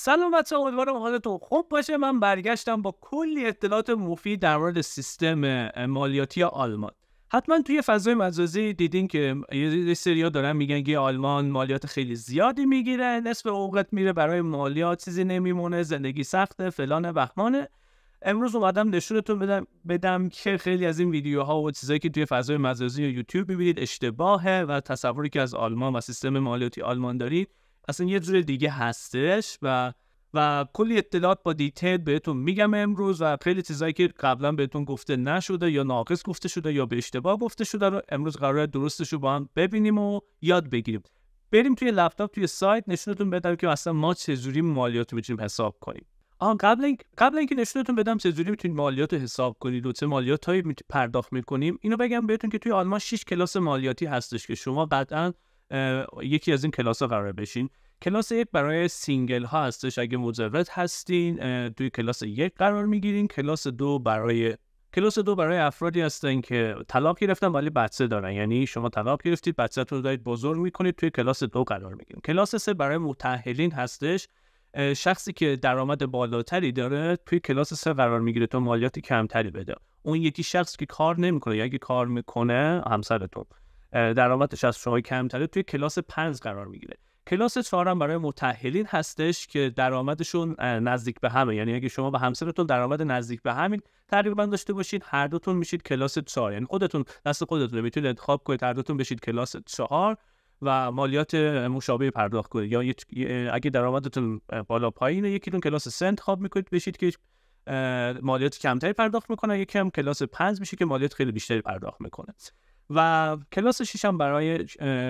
سلام بچه امیدوارم حالتون خوب باشه من برگشتم با کلی اطلاعات مفید در مورد سیستم مالیاتی آلمان حتما توی فضای مجازی دیدین که یه ها دارن میگن که آلمان مالیات خیلی زیادی میگیره نصف اوقت میره برای مالیات چیزی نمیمونه زندگی سخته فلان بهمانه امروز اومدم نشونتون بدم بدم که خیلی از این ویدیوها و چیزایی که توی فضای مجازی یا یوتیوب میبینید اشتباهه و تصوری که از آلمان و سیستم مالیاتی آلمان دارید اصلا یه جور دیگه هستش و و کلی اطلاعات با دیتیل بهتون میگم امروز و خیلی چیزایی که قبلا بهتون گفته نشده یا ناقص گفته شده یا به اشتباه گفته شده رو امروز قرار درستش رو با هم ببینیم و یاد بگیریم بریم توی لپتاپ توی سایت نشونتون بدم که اصلا ما چجوری مالیات رو میتونیم حساب کنیم آها قبل این... قبل اینکه نشونتون بدم چجوری میتونید مالیات حساب کنید و چه مالیات هایی می... پرداخت میکنیم اینو بگم بهتون که توی آلمان 6 کلاس مالیاتی هستش که شما قطعا یکی از این کلاس ها قرار بشین کلاس یک برای سینگل ها هستش اگه مجرد هستین توی کلاس یک قرار میگیرین کلاس دو برای کلاس دو برای افرادی هستن که طلاق گرفتن ولی بچه دارن یعنی شما طلاق گرفتید بچه‌تون رو دارید بزرگ میکنید توی کلاس دو قرار میگیرین کلاس سه برای متحلین هستش شخصی که درآمد بالاتری داره توی کلاس سه قرار میگیره تو مالیات کمتری بده اون یکی شخص که کار نمیکنه یا اگه کار میکنه همسرتون درآمدش از شما کمتره توی کلاس 5 قرار میگیره کلاس چهار برای متهلین هستش که درآمدشون نزدیک به همه یعنی اگه شما و همسرتون درآمد نزدیک به همین تقریبا داشته باشید هر دوتون میشید کلاس چهار یعنی خودتون دست خودتون میتونید انتخاب کنید هر دوتون بشید کلاس چهار و مالیات مشابه پرداخت کنید یا اگه درآمدتون بالا پایینه یکیتون کلاس سنت انتخاب میکنید بشید که مالیات کمتری پرداخت میکنه یکی هم کلاس 5 میشه که مالیات خیلی بیشتری پرداخت میکنه و کلاس 6 هم برای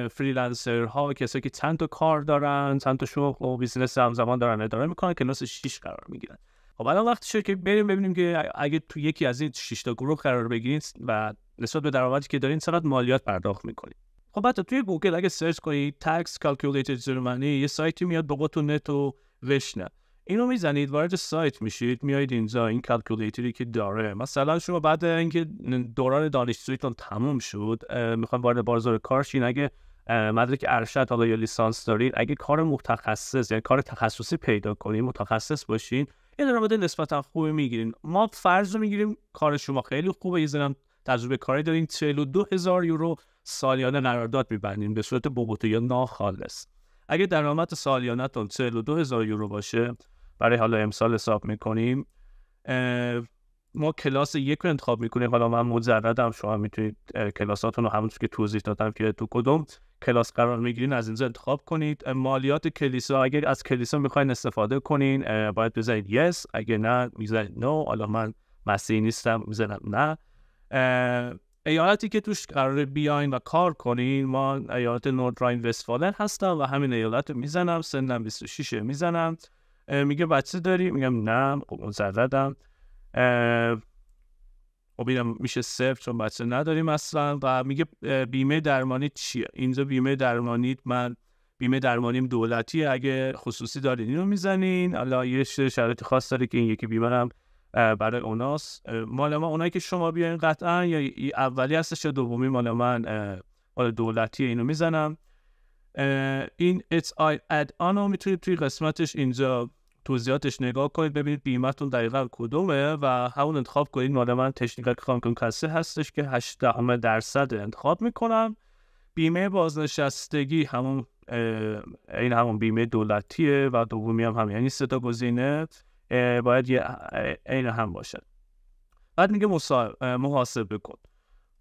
فریلنسر ها کسایی که چند تا کار دارن چند تا شغل و بیزنس همزمان دارن اداره میکنن کلاس شیش قرار میگیرن خب الان وقتی شد که بریم ببینیم که اگه تو یکی از این 6 تا گروه قرار بگیرید و نسبت به درآمدی که دارین چقدر مالیات پرداخت میکنید خب حتی توی گوگل اگه سرچ کنید تکس calculator جرمنی یه سایتی میاد نت نتو وشنه اینو میزنید وارد سایت میشید میایید اینجا این کلکولیتری که داره مثلا شما بعد اینکه دوران دانشجویتون تموم شد میخوام وارد بازار کارشین شین اگه مدرک ارشد حالا یا لیسانس دارید اگه کار متخصص یعنی کار تخصصی پیدا کنید متخصص باشین یه درآمد نسبتا خوبی میگیرین ما فرض رو میگیریم کار شما خیلی خوبه یه زنم تجربه کاری دارین 42 هزار یورو سالیانه قرارداد میبندین به صورت بوبوته یا ناخالص اگه درآمد سالیانه 42 هزار یورو باشه برای حالا امسال حساب میکنیم ما کلاس یک رو انتخاب میکنیم حالا من مجردم شما میتونید کلاساتون رو همونطور که توضیح دادم که تو کدوم کلاس قرار میگیرین از اینجا انتخاب کنید مالیات کلیسا اگر از کلیسا میخواین استفاده کنین باید بزنید یس yes. اگر نه میزنید نو no. حالا من مسیحی نیستم میزنم نه ایالتی که توش قرار بیاین و کار کنین ما ایالت راین وستفالن هستم و همین ایالت رو میزنم سنم 26 میزنم میگه بچه داری میگم نه خب مزردم خب اینم میشه صفر چون بچه نداریم اصلا و میگه بیمه درمانی چیه اینجا بیمه درمانی من بیمه درمانیم دولتی اگه خصوصی دارین اینو میزنین حالا یه شرایط خاص داره که این یکی بیمه هم برای اوناست مال ما اونایی که شما بیاین قطعا یا اولی هستش یا دومی مال من مال دولتی اینو میزنم این اتس آی اد آن توی قسمتش اینجا توضیحاتش نگاه کنید ببینید بیمتون دقیقا کدومه و همون انتخاب کنید مال من تکنیک کانکون کسی هستش که 8 درصد انتخاب میکنم بیمه بازنشستگی همون این همون بیمه دولتیه و دومی هم هم یعنی ستا گزینه باید یه هم باشد بعد میگه محاسبه کن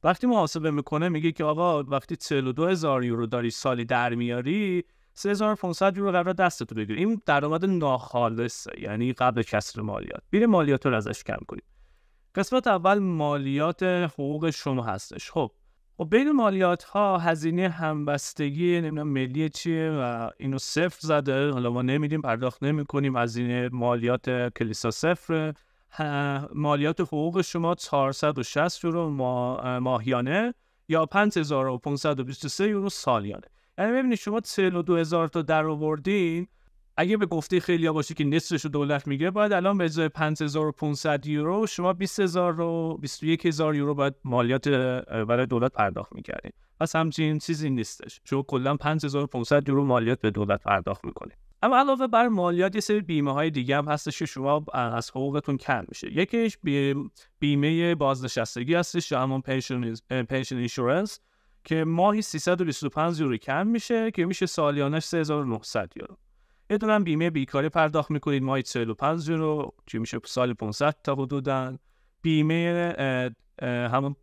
وقتی محاسبه میکنه میگه که آقا وقتی 42 هزار یورو داری سالی در میاری 3500 یورو قبل دست تو بگیری این درآمد ناخالص یعنی قبل کسر مالیات بیر مالیات رو ازش کم کنیم قسمت اول مالیات حقوق شما هستش خب و خب، بین مالیات ها هزینه همبستگی نمیدونم ملی چیه و اینو صفر زده حالا ما نمیدیم پرداخت نمی کنیم هزینه مالیات کلیسا صفر مالیات حقوق شما 460 یورو ما... ماهیانه یا 5523 یورو سالیانه یعنی ببینید شما 42 هزار تا در آوردین اگه به گفته ها باشه که نصفش رو دولت میگیره باید الان به ازای 5500 یورو شما 20000 رو، 21000 یورو باید مالیات برای دولت پرداخت میکردین پس همچین چیزی نیستش شما کلا 5500 یورو مالیات به دولت پرداخت میکنید اما علاوه بر مالیات یه سری بیمه های دیگه هم هستش که شما از حقوقتون کم میشه یکیش بیمه بازنشستگی هستش یا همون پنشن اینشورنس که ماهی 325 یورو کم میشه که میشه سالیانش 3900 یورو یه دونم بیمه بیکاری پرداخت میکنید ماهی 45 یورو که میشه سال 500 تا حدودن بیمه همون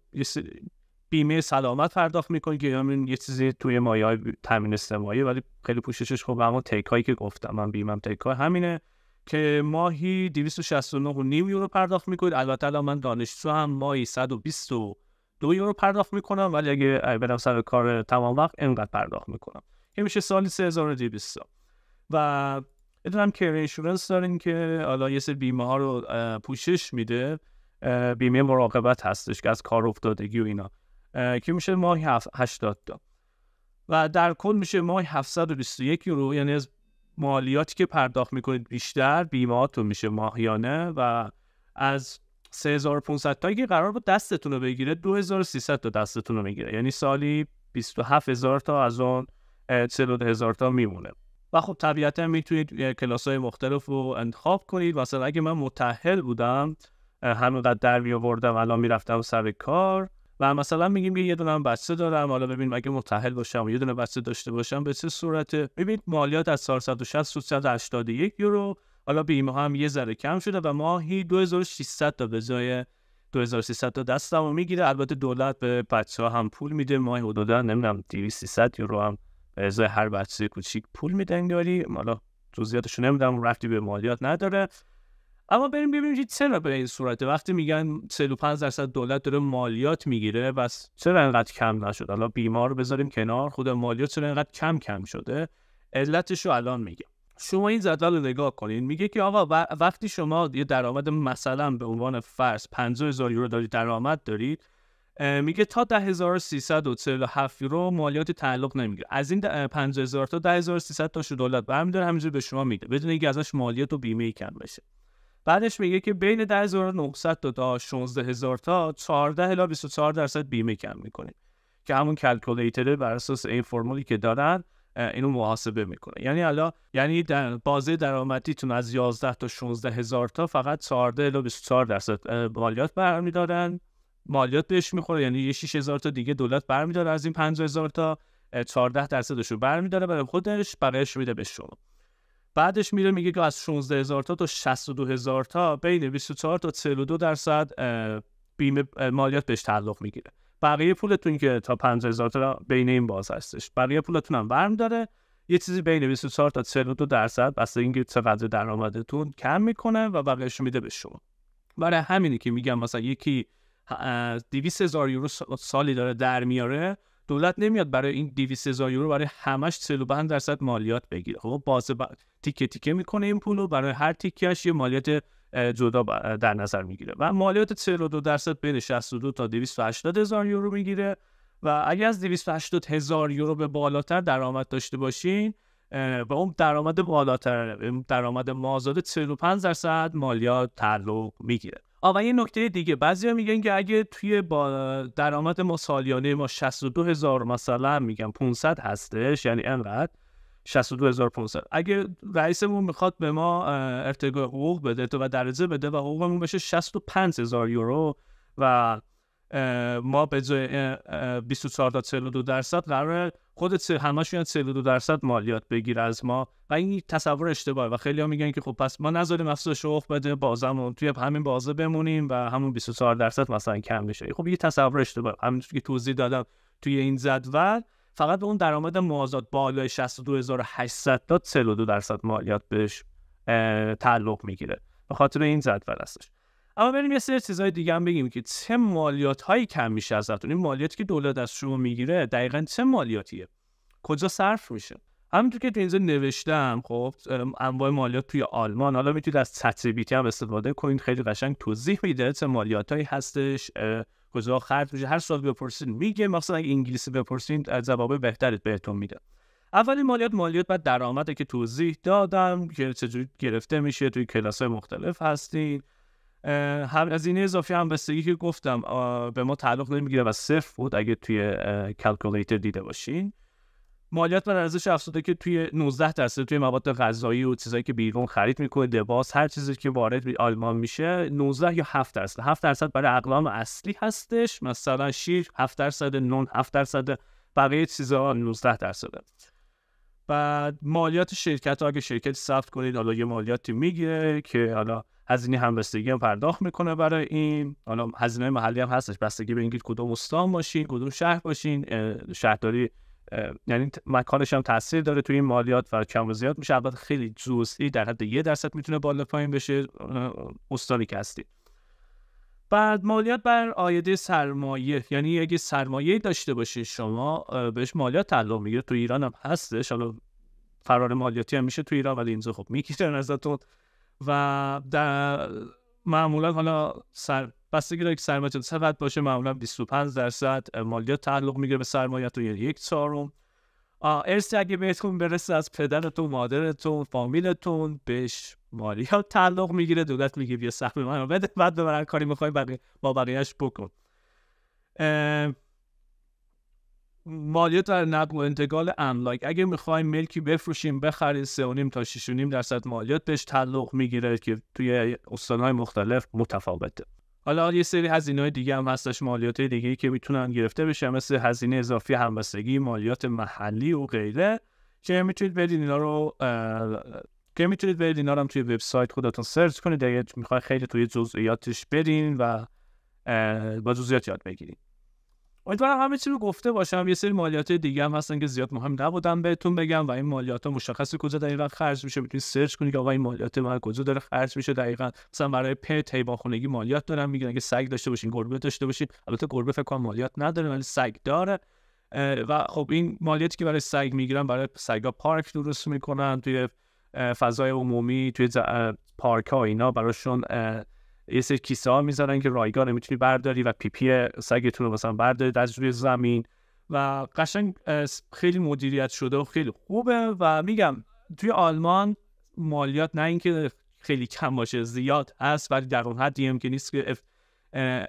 بیمه سلامت پرداخت میکنید که یه چیزی توی مایه های تامین اجتماعی ولی خیلی پوششش خوب اما تیک هایی که گفتم من بیمم تیک های همینه که ماهی 269 و نیم یورو پرداخت میکنید البته الان من دانشجو هم ماهی 120 دو یورو پرداخت میکنم ولی اگه برم سر کار تمام وقت اینقدر پرداخت میکنم این میشه سالی 3200 و بدونم که اینشورنس دارین که حالا یه سری بیمه ها رو پوشش میده بیمه مراقبت هستش که از کار افتادگی و اینا که میشه ماهی 80 تا و در کل میشه ماهی 721 یورو یعنی از مالیاتی که پرداخت میکنید بیشتر بیمهاتون میشه ماهیانه و از 3500 تایی که قرار بود دستتون رو بگیره 2300 تا دستتون رو میگیره یعنی سالی 27000 تا از اون 40000 تا میمونه و خب طبیعتا میتونید کلاس های مختلف رو انتخاب کنید مثلا اگه من متحل بودم همینقدر در می آوردم الان میرفتم سر کار و مثلا میگیم یه دونه بچه دارم حالا ببین اگه متحل باشم و یه دونه بچه داشته باشم به چه صورته ببینید مالیات از 460 یورو حالا بیمه ها هم یه ذره کم شده و ماهی 2600 تا به جای 2300 تا دستمو میگیره البته دولت به بچه ها هم پول میده ماهی حدودا نمیدونم 200 300 یورو هم به ازای هر بچه کوچیک پول میدن داری حالا جزئیاتشو نمیدونم رفتی به مالیات نداره اما بریم ببینیم که چرا به این صورت وقتی میگن 35 درصد دولت داره مالیات میگیره بس چرا انقدر کم نشد حالا بیمار رو بذاریم کنار خود مالیات چرا انقدر کم کم شده علتش رو الان میگم شما این جدول رو نگاه کنید میگه که آقا وقتی شما یه درآمد مثلا به عنوان فرض 50000 یورو دارید درآمد دارید میگه تا 10347 یورو مالیات تعلق نمیگیره از این 50000 تا 10300 تا شو دولت برمی‌داره همینجوری به شما میده بدون اینکه ازش مالیات و بیمه کم بشه بعدش میگه که بین 10900 تا 16000 تا 14 الی 24 درصد بیمه کم میکنه که همون کلکولیتره بر اساس این فرمولی که دارن اینو محاسبه میکنه یعنی حالا یعنی در بازه درآمدیتون از 11 تا 16 هزار تا فقط 14 الی 24 درصد مالیات برمیدارن مالیات بهش میخوره یعنی یه 6 هزار تا دیگه دولت برمیداره از این 5 هزار تا 14 درصدش رو برمیداره برای خودش برایش میده به شما بعدش میره میگه که از 16 هزار تا تا 62 هزار تا بین 24 تا 42 درصد بیمه مالیات بهش تعلق میگیره بقیه پولتون که تا 50000 تا بین این باز هستش بقیه پولتون هم ورم داره یه چیزی بین 24 تا 32 درصد بسته اینکه چقدر درآمدتون کم میکنه و بقیهش میده به شما برای همینی که میگم مثلا یکی 200 هزار یورو سالی داره در میاره دولت نمیاد برای این 200 هزار یورو برای همش 35 درصد مالیات بگیره خب باز تیکه تیکه میکنه این پولو برای هر تیکش یه مالیات جدا در نظر میگیره و مالیات 42 درصد بین 62 تا 280 هزار یورو میگیره و اگر از 280 هزار یورو به بالاتر درآمد داشته باشین و اون درآمد بالاتر درآمد مازاد 35 درصد مالیات تعلق میگیره و یه نکته دیگه بعضیا میگن که اگه توی با درآمد ما سالیانه ما 62 هزار مثلا میگم 500 هستش یعنی انقدر 62500 اگه رئیسمون میخواد به ما ارتقاء حقوق بده تو و درجه بده و حقوقمون بشه 65000 یورو و ما به جای 24 تا 42 درصد قرار خود همشون 42 درصد مالیات بگیر از ما و این تصور اشتباهه و خیلی ها میگن که خب پس ما نذاریم افزایش شوخ بده بازمون توی همین بازه بمونیم و همون 24 درصد مثلا کم بشه خب یه تصور اشتباه همینطور که توضیح دادم توی این جدول فقط به اون درآمد موازات بالای 62800 تا 42 درصد مالیات بهش تعلق میگیره به خاطر این جدول هستش اما بریم یه سری چیزهای دیگه هم بگیم که چه مالیات هایی کم میشه از این مالیاتی که دولت از شما میگیره دقیقا چه مالیاتیه کجا صرف میشه همینطور که تو اینجا نوشتم خب انواع مالیات توی آلمان حالا میتونید از بیتی هم استفاده کنید خیلی قشنگ توضیح میده چه مالیات هایی هستش کجا خرج میشه هر سال بپرسید میگه مثلا اگه انگلیسی بپرسید از جواب بهتری بهتون میده اولین مالیات مالیات بعد درآمده که توضیح دادم که چجوری گرفته میشه توی کلاس های مختلف هستین هم از این اضافی هم بستگی که گفتم به ما تعلق نمیگیره و صفر بود اگه توی کلکولیتر دیده باشین مالیات بر ارزش افزوده که توی 19 درصد توی مواد غذایی و چیزایی که بیرون خرید میکنه لباس هر چیزی که وارد به آلمان میشه 19 یا 7 درصد 7 درصد برای اقلام اصلی هستش مثلا شیر 7 درصد نون 7 درصد بقیه چیزها 19 درصده بعد مالیات شرکت ها اگه شرکت ثبت کنید حالا یه مالیاتی میگیره که حالا هزینه همبستگی هم پرداخت میکنه برای این حالا هزینه محلی هم هستش بستگی به اینکه کدوم استان باشین کدوم شهر باشین شهرداری یعنی مکانش هم تاثیر داره توی این مالیات و کم و زیاد میشه البته خیلی جزئی در حد یه درصد میتونه بالا پایین بشه استانی که هستی بعد مالیات بر آیده سرمایه یعنی اگه سرمایه داشته باشی شما بهش مالیات تعلق میگیره تو ایران هم هستش حالا فرار مالیاتی هم میشه تو ایران ولی اینجا خب میگیرن ازتون و در معمولا حالا سر بستگی داره که سرمایه چقدر باشه معمولا 25 درصد مالیات تعلق میگیره به سرمایه تو یک چهارم ارث اگه بهتون برسه از پدرتون مادرتون فامیلتون بهش مالیات تعلق میگیره دولت میگه بیا سهم رو بده بعد به کاری میخوای بقیه با بقیهش بکن مالیات در نقل و انتقال املاک اگه میخوایم ملکی بفروشیم بخریم 3.5 تا 6.5 درصد مالیات بهش تعلق میگیره که توی استانهای مختلف متفاوته حالا یه سری هزینه دیگه هم هستش مالیات دیگه که میتونن گرفته بشه مثل هزینه اضافی همبستگی مالیات محلی و غیره که میتونید برید اینا رو که میتونید برید اینا هم توی وبسایت خودتون سرچ کنید اگه میخواید خیلی توی جزئیاتش برین و با جزئیات یاد بگیرید امیدوارم همه چی رو گفته باشم یه سری مالیات دیگه هم هستن که زیاد مهم نبودم بهتون بگم و این مالیات ها مشخص کجا دقیقا خرج میشه میتونید سرچ کنید که آقا این مالیات من کجا داره خرج میشه دقیقا مثلا برای پت خونگی مالیات دارن میگن اگه سگ داشته باشین گربه داشته باشین البته گربه فکر کنم مالیات نداره ولی سگ داره و خب این مالیاتی که برای سگ میگیرن برای سگا پارک درست میکنن توی فضای عمومی توی پارک ها اینا براشون یه سری کیسه ها میذارن که رایگان میتونی برداری و پی پی سگتون رو مثلا بردارید از روی زمین و قشنگ خیلی مدیریت شده و خیلی خوبه و میگم توی آلمان مالیات نه اینکه خیلی کم باشه زیاد هست ولی در اون حدی هم که نیست که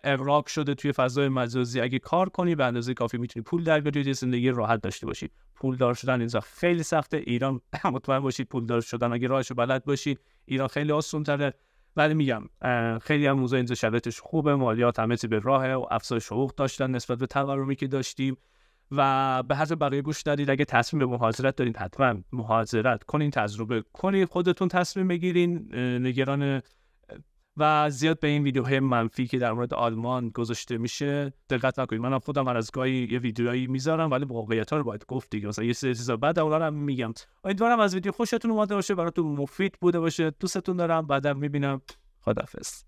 اغراق شده توی فضای مجازی اگه کار کنی به اندازه کافی میتونی پول در بیاری زندگی راحت داشته باشی دار شدن اینجا خیلی سخته ایران مطمئن باشید پولدار شدن اگه راهشو بلد باشید ایران خیلی آسان‌تره ولی میگم خیلی هم موزه اینجا شرایطش خوبه مالیات همه به راهه و افزایش حقوق داشتن نسبت به تورمی که داشتیم و به هر برای گوش دارید اگه تصمیم به مهاجرت دارین حتما مهاجرت کنین تجربه کنین خودتون تصمیم بگیرین نگران و زیاد به این ویدیوهای منفی که در مورد آلمان گذاشته میشه دقت نکنید منم خودم هر از گاهی یه ویدیوهایی میذارم ولی واقعیت ها رو باید گفت دیگه مثلا یه سری چیزا بعد اونا رو هم میگم امیدوارم از ویدیو خوشتون اومده باشه براتون مفید بوده باشه دوستتون دارم بعدا میبینم خدافظ